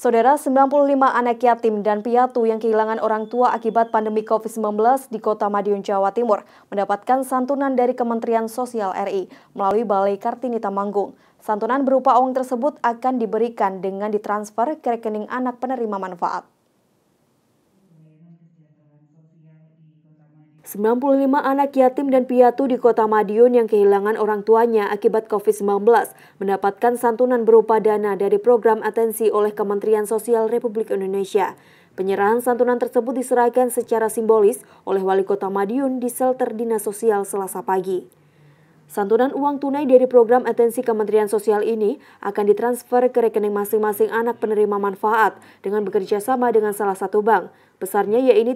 Saudara 95 anak yatim dan piatu yang kehilangan orang tua akibat pandemi COVID-19 di Kota Madiun, Jawa Timur mendapatkan santunan dari Kementerian Sosial RI melalui Balai Kartini Tamanggung. Santunan berupa uang tersebut akan diberikan dengan ditransfer ke rekening anak penerima manfaat. 95 anak yatim dan piatu di kota Madiun yang kehilangan orang tuanya akibat COVID-19 mendapatkan santunan berupa dana dari program atensi oleh Kementerian Sosial Republik Indonesia. Penyerahan santunan tersebut diserahkan secara simbolis oleh Wali Kota Madiun di Selter Dinas Sosial Selasa pagi. Santunan uang tunai dari program atensi Kementerian Sosial ini akan ditransfer ke rekening masing-masing anak penerima manfaat dengan bekerja sama dengan salah satu bank. Besarnya yaitu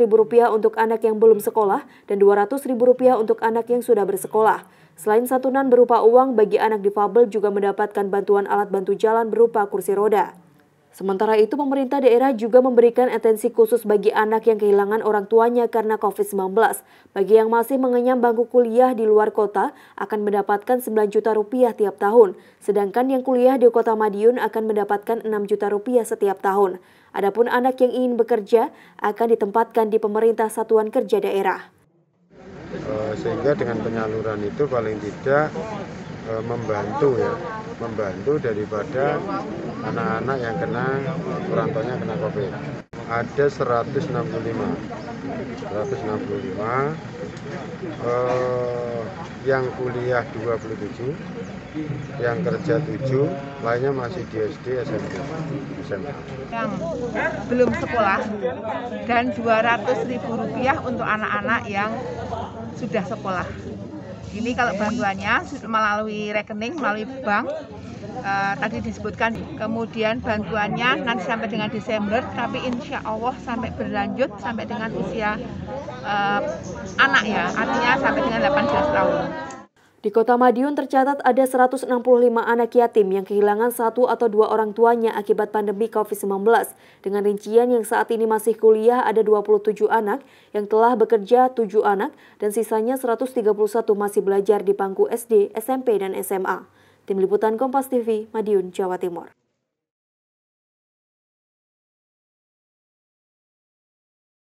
ribu rupiah untuk anak yang belum sekolah dan ribu rupiah untuk anak yang sudah bersekolah. Selain santunan berupa uang, bagi anak difabel juga mendapatkan bantuan alat bantu jalan berupa kursi roda. Sementara itu, pemerintah daerah juga memberikan atensi khusus bagi anak yang kehilangan orang tuanya karena COVID-19. Bagi yang masih mengenyam bangku kuliah di luar kota akan mendapatkan 9 juta rupiah tiap tahun, sedangkan yang kuliah di kota Madiun akan mendapatkan 6 juta rupiah setiap tahun. Adapun anak yang ingin bekerja akan ditempatkan di pemerintah satuan kerja daerah. Eh, sehingga dengan penyaluran itu paling tidak E, membantu ya membantu daripada anak-anak yang kena orang tuanya kena covid ada 165 165 eh, yang kuliah 27 yang kerja 7 lainnya masih di SD SMP SMA yang belum sekolah dan 200 ribu rupiah untuk anak-anak yang sudah sekolah ini kalau bantuannya melalui rekening melalui bank uh, tadi disebutkan kemudian bantuannya nanti sampai dengan Desember tapi insya Allah sampai berlanjut sampai dengan usia uh, anak ya artinya sampai dengan 18 tahun di kota Madiun tercatat ada 165 anak yatim yang kehilangan satu atau dua orang tuanya akibat pandemi COVID-19. Dengan rincian yang saat ini masih kuliah ada 27 anak, yang telah bekerja 7 anak, dan sisanya 131 masih belajar di bangku SD, SMP, dan SMA. Tim Liputan Kompas TV, Madiun, Jawa Timur.